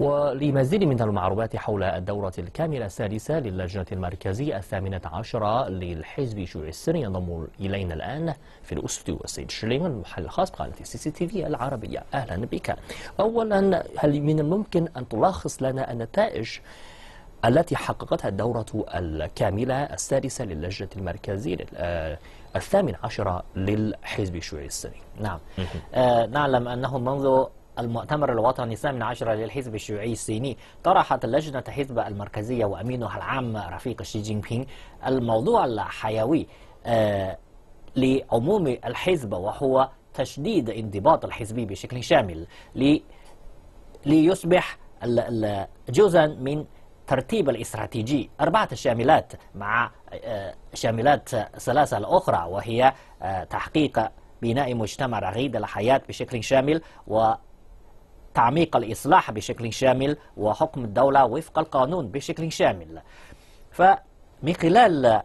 ولمزيد من المعروبات حول الدورة الكاملة السادسة للجنة المركزية الثامنة عشرة للحزب الشيوعي السوري ينضم إلينا الآن في الأستوديو السيد شليم المحل الخاص بقناة سي سي تي في العربية أهلا بك أولا هل من الممكن أن تلخص لنا النتائج التي حققتها الدورة الكاملة السادسة للجنة المركزية آه، الثامن عشرة للحزب الشيوعي السني. نعم آه نعلم أنه منذ المؤتمر الوطني الثامن عشر للحزب الشيوعي الصيني طرحت لجنة حزب المركزية وأمينها العام رفيق شي جين بينغ الموضوع الحيوي آه، لعموم الحزب وهو تشديد انضباط الحزبي بشكل شامل لي ليصبح جزءا من ترتيب الاستراتيجي أربعة شاملات مع آه، شاملات ثلاثة الأخرى وهي آه، تحقيق بناء مجتمع رغيد الحياة بشكل شامل و تعميق الإصلاح بشكل شامل وحكم الدولة وفق القانون بشكل شامل فمن خلال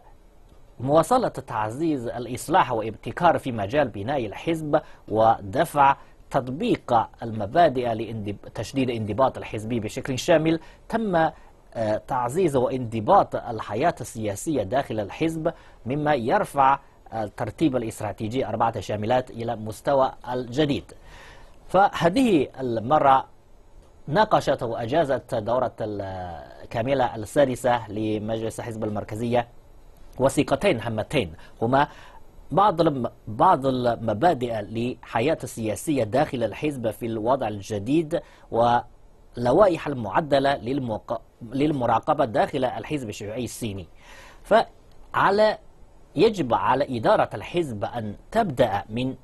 مواصلة تعزيز الإصلاح وابتكار في مجال بناء الحزب ودفع تطبيق المبادئ لتشديد انضباط الحزبي بشكل شامل تم آه، تعزيز وانضباط الحياة السياسية داخل الحزب مما يرفع الترتيب الاستراتيجي أربعة شاملات إلى مستوى الجديد فهذه المرة ناقشت وأجازت دورة الكاملة السادسة لمجلس حزب المركزية وثيقتين هامتين هما بعض بعض المبادئ لحياة السياسية داخل الحزب في الوضع الجديد ولوائح المعدلة للمق... للمراقبة داخل الحزب الشيوعي الصيني فعلى يجب على إدارة الحزب أن تبدأ من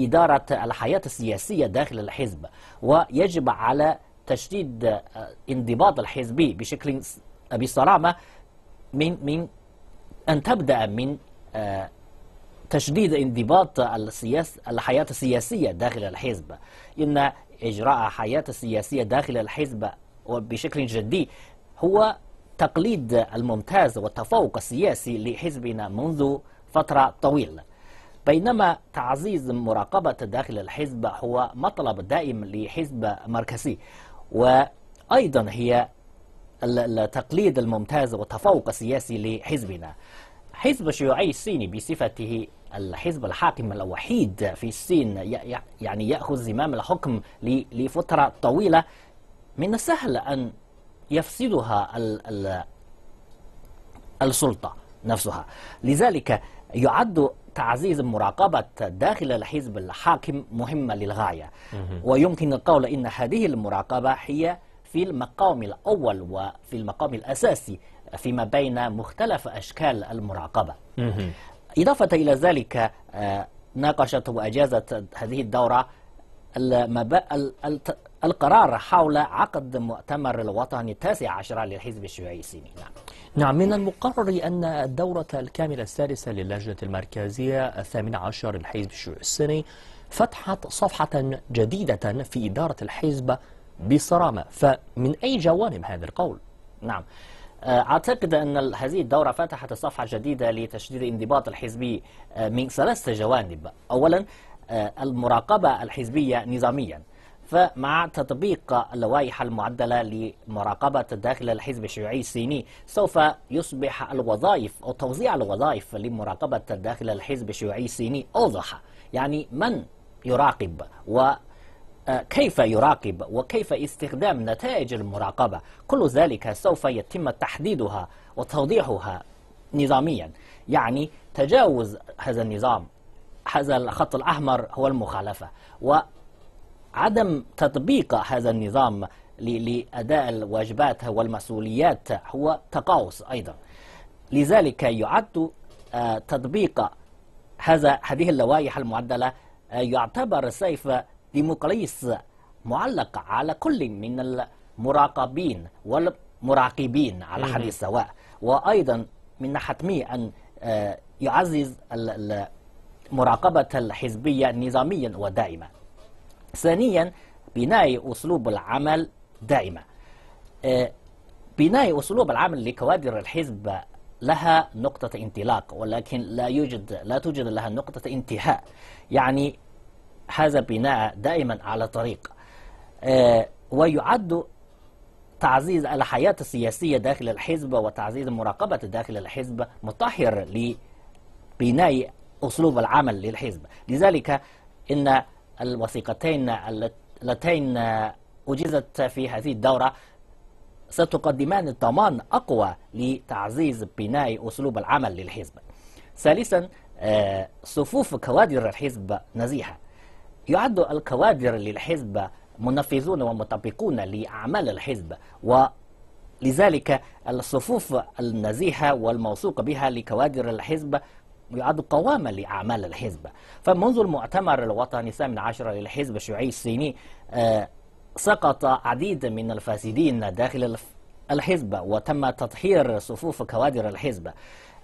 إدارة الحياة السياسية داخل الحزب ويجب على تشديد آه، انضباط الحزبي بشكل بصرامة من من أن تبدأ من آه، تشديد انضباط السياس الحياة السياسية داخل الحزب إن إجراء حياة سياسية داخل الحزب وبشكل جدي هو تقليد الممتاز والتفوق السياسي لحزبنا منذ فترة طويلة بينما تعزيز مراقبة داخل الحزب هو مطلب دائم لحزب مركزي وأيضا هي التقليد الممتاز والتفوق السياسي لحزبنا حزب الشيوعي الصيني بصفته الحزب الحاكم الوحيد في الصين يعني يأخذ زمام الحكم لفترة طويلة من السهل أن يفسدها السلطة نفسها لذلك يعد تعزيز مراقبة داخل الحزب الحاكم مهمة للغاية ويمكن القول إن هذه المراقبة هي في المقام الأول وفي المقام الأساسي فيما بين مختلف أشكال المراقبة إضافة إلى ذلك آه، ناقشت وأجازت هذه الدورة القرار حول عقد مؤتمر الوطني التاسع عشر للحزب الشيوعي الصيني نعم. نعم من المقرر أن الدورة الكاملة الثالثة للجنة المركزية الثامن عشر للحزب الشيوعي السني فتحت صفحة جديدة في إدارة الحزب بصرامة فمن أي جوانب هذا القول؟ نعم آه، أعتقد أن هذه الدورة فتحت صفحة جديدة لتشديد الانضباط الحزبي آه، من ثلاثة جوانب أولا آه، المراقبة الحزبية نظاميا فمع تطبيق اللوائح المعدلة لمراقبة داخل الحزب الشيوعي الصيني سوف يصبح الوظائف أو توزيع الوظائف لمراقبة داخل الحزب الشيوعي الصيني أوضح يعني من يراقب و آه، كيف يراقب وكيف استخدام نتائج المراقبة كل ذلك سوف يتم تحديدها وتوضيحها نظاميا يعني تجاوز هذا النظام هذا الخط الأحمر هو المخالفة و عدم تطبيق هذا النظام لأداء الواجبات والمسؤوليات هو تقاوس أيضا لذلك يعد آه، تطبيق هذا هذه اللوائح المعدلة آه، يعتبر سيف ديمقليس معلق على كل من المراقبين والمراقبين على حد سواء وأيضا من حتمي أن آه، يعزز مراقبة الحزبية نظاميا ودائما ثانيا بناء أسلوب العمل دائما آه، بناء أسلوب العمل لكوادر الحزب لها نقطة انطلاق ولكن لا يوجد لا توجد لها نقطة انتهاء يعني هذا بناء دائما على طريق آه، ويعد تعزيز الحياة السياسية داخل الحزب وتعزيز مراقبة داخل الحزب مطهر لبناء أسلوب العمل للحزب لذلك إن الوثيقتين اللتين أجزت في هذه الدورة ستقدمان الضمان أقوى لتعزيز بناء أسلوب العمل للحزب ثالثا آه، صفوف كوادر الحزب نزيهة يعد الكوادر للحزب منفذون ومطبقون لأعمال الحزب ولذلك الصفوف النزيهة والموثوق بها لكوادر الحزب يعد قواما لأعمال الحزب فمنذ المؤتمر الوطني الثامن عشر للحزب الشيوعي الصيني آه، سقط عديد من الفاسدين داخل الحزب وتم تطهير صفوف كوادر الحزب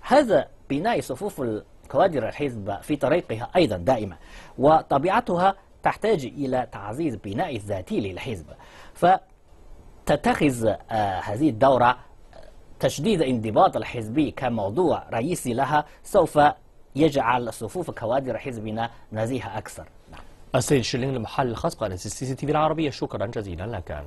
هذا بناء صفوف كوادر الحزب في طريقها أيضا دائما وطبيعتها تحتاج إلى تعزيز بناء الذاتي للحزب فتتخذ آه، هذه الدورة تشديد انضباط الحزبي كموضوع رئيسي لها سوف يجعل صفوف كوادر حزبنا نزيهة أكثر نعم. السيد شيلينغ المحل الخاص قناة السي سي تي في العربية شكرا جزيلا لك